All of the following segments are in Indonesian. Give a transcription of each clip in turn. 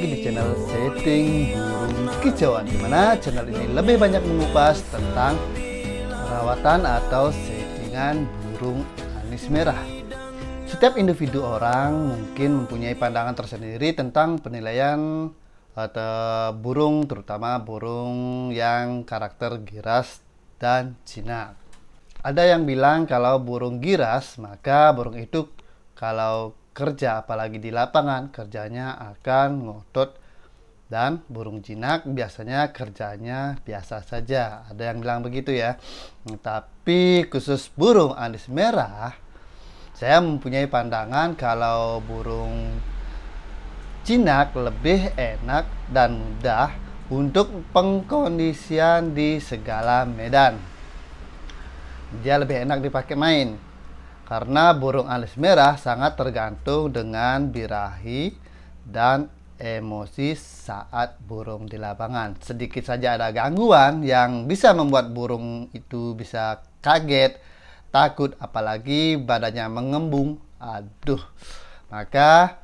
lagi di channel Setting Burung Kicauan Dimana channel ini lebih banyak mengupas tentang perawatan atau settingan burung anis merah Setiap individu orang mungkin mempunyai pandangan tersendiri tentang penilaian atau eh, burung terutama burung yang karakter giras dan jinak ada yang bilang kalau burung giras maka burung itu kalau kerja, apalagi di lapangan, kerjanya akan ngotot dan burung jinak biasanya kerjanya biasa saja. Ada yang bilang begitu ya. Tapi khusus burung anis merah, saya mempunyai pandangan kalau burung jinak lebih enak dan mudah untuk pengkondisian di segala medan. Dia lebih enak dipakai main karena burung alis merah sangat tergantung dengan birahi dan emosi saat burung di lapangan. Sedikit saja ada gangguan yang bisa membuat burung itu bisa kaget, takut, apalagi badannya mengembung. Aduh, maka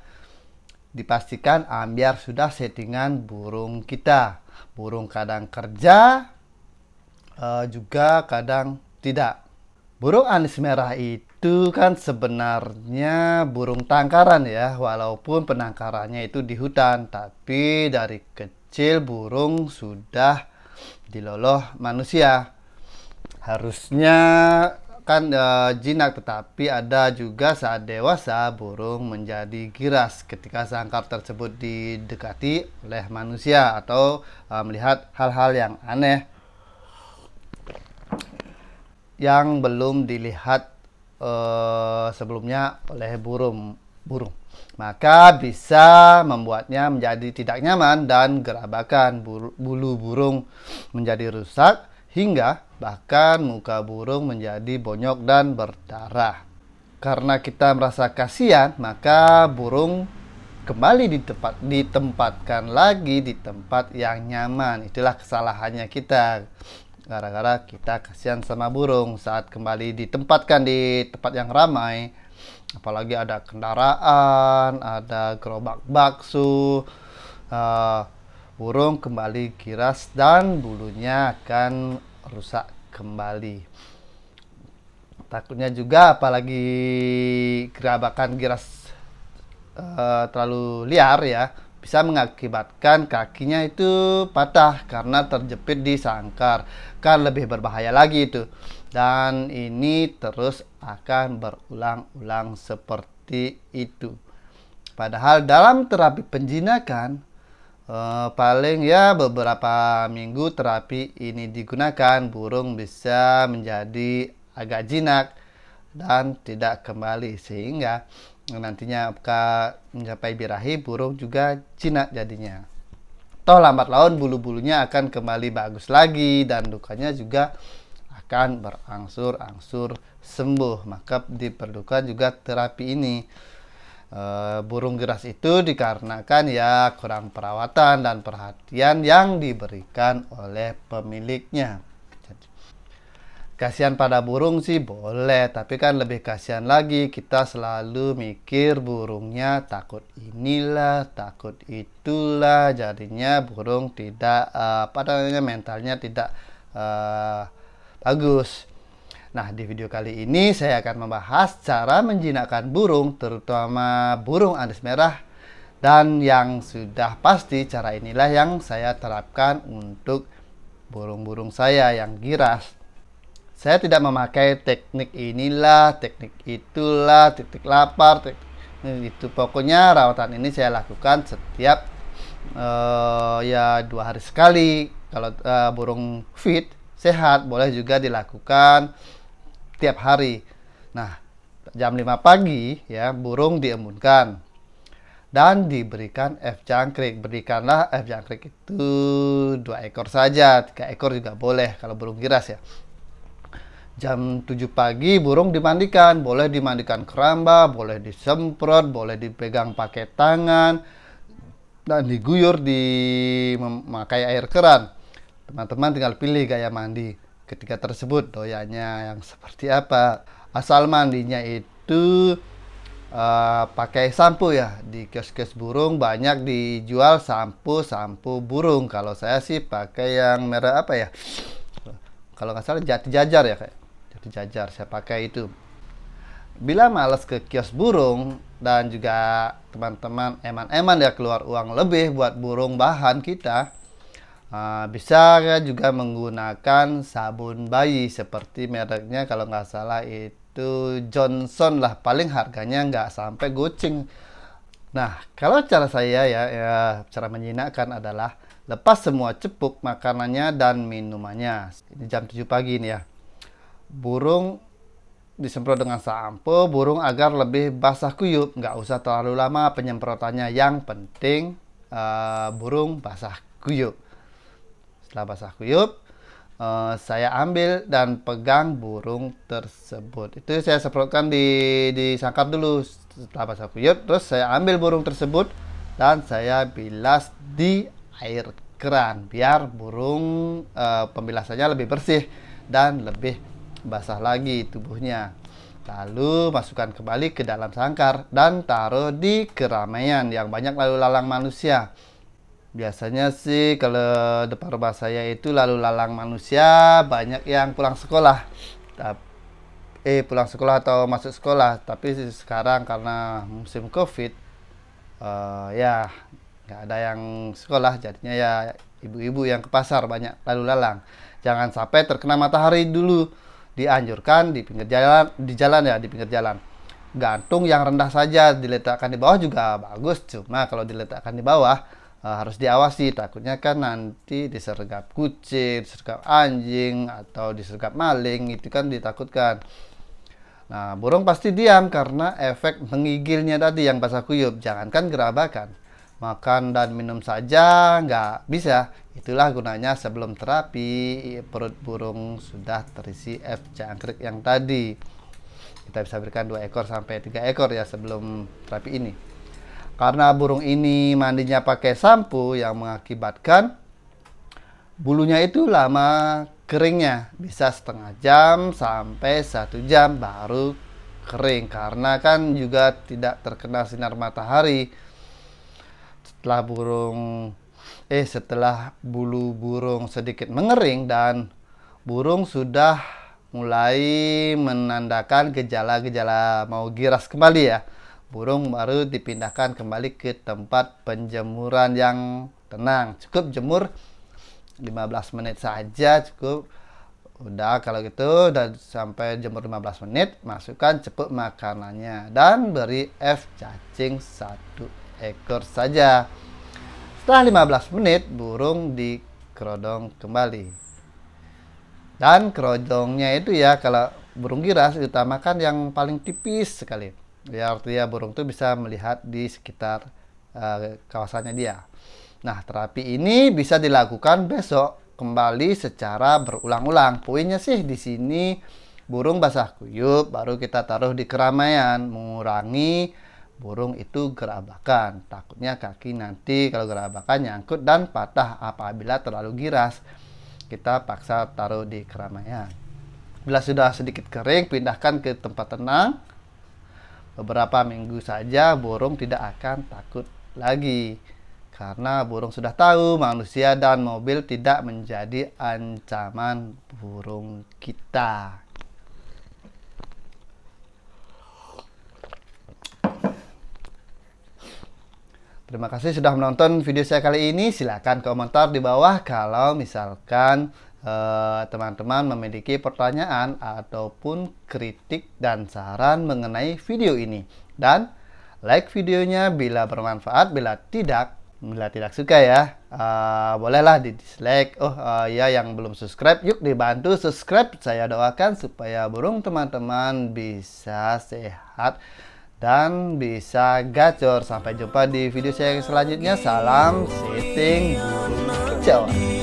dipastikan ambiar sudah settingan burung kita. Burung kadang kerja, eh, juga kadang tidak Burung anis merah itu kan sebenarnya burung tangkaran ya, walaupun penangkarannya itu di hutan, tapi dari kecil burung sudah diloloh manusia. Harusnya kan e, jinak, tetapi ada juga saat dewasa burung menjadi giras ketika sangkar tersebut didekati oleh manusia atau e, melihat hal-hal yang aneh yang belum dilihat uh, sebelumnya oleh burung burung maka bisa membuatnya menjadi tidak nyaman dan gerabakan bulu burung menjadi rusak hingga bahkan muka burung menjadi bonyok dan berdarah. Karena kita merasa kasihan, maka burung kembali tempat ditempatkan lagi di tempat yang nyaman. Itulah kesalahannya kita gara-gara kita kasihan sama burung saat kembali ditempatkan di tempat yang ramai apalagi ada kendaraan ada gerobak bakso uh, burung kembali kiras dan bulunya akan rusak kembali takutnya juga apalagi gerabakan giras uh, terlalu liar ya bisa mengakibatkan kakinya itu patah karena terjepit di sangkar. Kan lebih berbahaya lagi itu. Dan ini terus akan berulang-ulang seperti itu. Padahal dalam terapi penjinakan eh, paling ya beberapa minggu terapi ini digunakan burung bisa menjadi agak jinak dan tidak kembali sehingga nantinya apakah mencapai birahi burung juga jinak jadinya toh lambat laun bulu-bulunya akan kembali bagus lagi dan dukanya juga akan berangsur-angsur sembuh maka diperlukan juga terapi ini e, burung geras itu dikarenakan ya kurang perawatan dan perhatian yang diberikan oleh pemiliknya Kasihan pada burung sih boleh, tapi kan lebih kasihan lagi kita selalu mikir burungnya takut inilah, takut itulah, jadinya burung tidak uh, apa namanya mentalnya tidak uh, bagus. Nah, di video kali ini saya akan membahas cara menjinakkan burung, terutama burung anis merah dan yang sudah pasti cara inilah yang saya terapkan untuk burung-burung saya yang giras. Saya tidak memakai teknik inilah, teknik itulah, titik lapar, teknik itu pokoknya rawatan ini saya lakukan setiap uh, ya dua hari sekali kalau uh, burung fit sehat boleh juga dilakukan tiap hari nah jam 5 pagi ya burung diembunkan dan diberikan F jangkrik berikanlah F jangkrik itu dua ekor saja tiga ekor juga boleh kalau burung giras ya jam 7 pagi burung dimandikan boleh dimandikan keramba boleh disemprot boleh dipegang pakai tangan dan diguyur di memakai air keran teman-teman tinggal pilih gaya mandi ketika tersebut doyanya yang seperti apa asal mandinya itu uh, pakai sampo ya di kios-kios burung banyak dijual sampo-sampo burung kalau saya sih pakai yang merah apa ya kalau nggak salah jati jajar ya kayak dijajar saya pakai itu bila malas ke kios burung dan juga teman-teman eman-eman ya keluar uang lebih buat burung bahan kita ah, bisa juga menggunakan sabun bayi seperti mereknya kalau nggak salah itu Johnson lah paling harganya nggak sampai gocing nah kalau cara saya ya, ya cara menyinakkan adalah lepas semua cepuk makanannya dan minumannya ini jam 7 pagi nih ya burung disemprot dengan sampo burung agar lebih basah kuyup nggak usah terlalu lama penyemprotannya yang penting uh, burung basah kuyup setelah basah kuyup uh, saya ambil dan pegang burung tersebut itu saya semprotkan di di sangkar dulu setelah basah kuyup terus saya ambil burung tersebut dan saya bilas di air keran biar burung uh, pembilasannya lebih bersih dan lebih basah lagi tubuhnya. Lalu masukkan kembali ke dalam sangkar dan taruh di keramaian yang banyak lalu lalang manusia. Biasanya sih kalau depan rumah saya itu lalu lalang manusia banyak yang pulang sekolah. Eh pulang sekolah atau masuk sekolah. Tapi sekarang karena musim covid uh, ya nggak ada yang sekolah jadinya ya ibu-ibu yang ke pasar banyak lalu lalang. Jangan sampai terkena matahari dulu dianjurkan di pinggir jalan di jalan ya di pinggir jalan gantung yang rendah saja diletakkan di bawah juga bagus cuma kalau diletakkan di bawah e, harus diawasi takutnya kan nanti disergap kucing disergap anjing atau disergap maling itu kan ditakutkan nah burung pasti diam karena efek mengigilnya tadi yang basah kuyup jangankan gerabakan makan dan minum saja nggak bisa. Itulah gunanya sebelum terapi perut burung sudah terisi F jangkrik yang tadi. Kita bisa berikan dua ekor sampai tiga ekor ya sebelum terapi ini. Karena burung ini mandinya pakai sampo yang mengakibatkan bulunya itu lama keringnya bisa setengah jam sampai satu jam baru kering karena kan juga tidak terkena sinar matahari setelah burung eh setelah bulu burung sedikit mengering dan burung sudah mulai menandakan gejala-gejala mau giras kembali ya. Burung baru dipindahkan kembali ke tempat penjemuran yang tenang. Cukup jemur 15 menit saja cukup. Udah kalau gitu dan sampai jemur 15 menit, masukkan cepuk makanannya dan beri F cacing satu ekor saja. Setelah 15 menit, burung dikerodong kembali. Dan kerodongnya itu ya, kalau burung giras diutamakan yang paling tipis sekali. Ya, artinya burung itu bisa melihat di sekitar uh, kawasannya dia. Nah, terapi ini bisa dilakukan besok kembali secara berulang-ulang. Poinnya sih di sini burung basah kuyup baru kita taruh di keramaian, mengurangi burung itu gerabakan. Takutnya kaki nanti kalau gerabakan nyangkut dan patah apabila terlalu giras. Kita paksa taruh di keramaian. Bila sudah sedikit kering, pindahkan ke tempat tenang. Beberapa minggu saja burung tidak akan takut lagi. Karena burung sudah tahu manusia dan mobil tidak menjadi ancaman burung kita. Terima kasih sudah menonton video saya kali ini. Silahkan komentar di bawah kalau misalkan eh, teman-teman eh, memiliki pertanyaan ataupun kritik dan saran mengenai video ini. Dan like videonya bila bermanfaat, bila tidak, bila tidak suka ya, uh, bolehlah di dislike. Oh uh, ya yang belum subscribe, yuk dibantu subscribe. Saya doakan supaya burung teman-teman bisa sehat dan bisa gacor. Sampai jumpa di video saya selanjutnya. Salam sitting burung